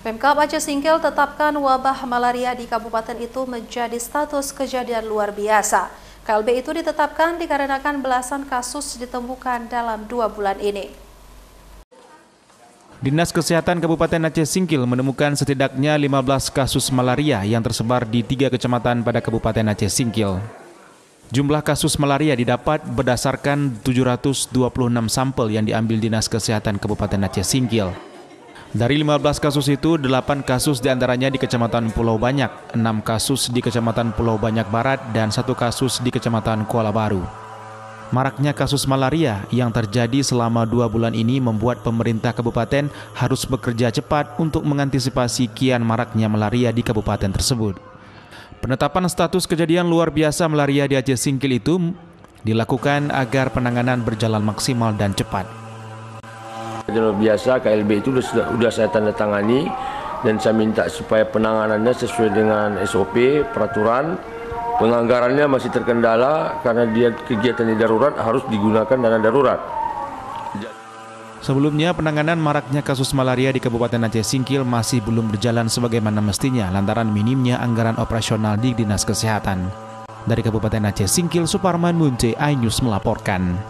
Pemkap Aceh Singkil tetapkan wabah malaria di kabupaten itu menjadi status kejadian luar biasa. KLB itu ditetapkan dikarenakan belasan kasus ditemukan dalam dua bulan ini. Dinas Kesehatan Kabupaten Aceh Singkil menemukan setidaknya 15 kasus malaria yang tersebar di tiga kecamatan pada Kabupaten Aceh Singkil. Jumlah kasus malaria didapat berdasarkan 726 sampel yang diambil Dinas Kesehatan Kabupaten Aceh Singkil. Dari 15 kasus itu, 8 kasus diantaranya di Kecamatan Pulau Banyak, 6 kasus di Kecamatan Pulau Banyak Barat, dan satu kasus di Kecamatan Kuala Baru. Maraknya kasus malaria yang terjadi selama dua bulan ini membuat pemerintah kabupaten harus bekerja cepat untuk mengantisipasi kian maraknya malaria di kabupaten tersebut. Penetapan status kejadian luar biasa malaria di Aceh Singkil itu dilakukan agar penanganan berjalan maksimal dan cepat. Jalur biasa KLB itu sudah, sudah saya tanda tangani dan saya minta supaya penanganannya sesuai dengan SOP peraturan penganggarannya masih terkendala karena dia kegiatan di darurat harus digunakan dana darurat. Sebelumnya penanganan maraknya kasus malaria di Kabupaten Aceh Singkil masih belum berjalan sebagaimana mestinya lantaran minimnya anggaran operasional di Dinas Kesehatan. Dari Kabupaten Aceh Singkil, Suparman Munce, iNews melaporkan.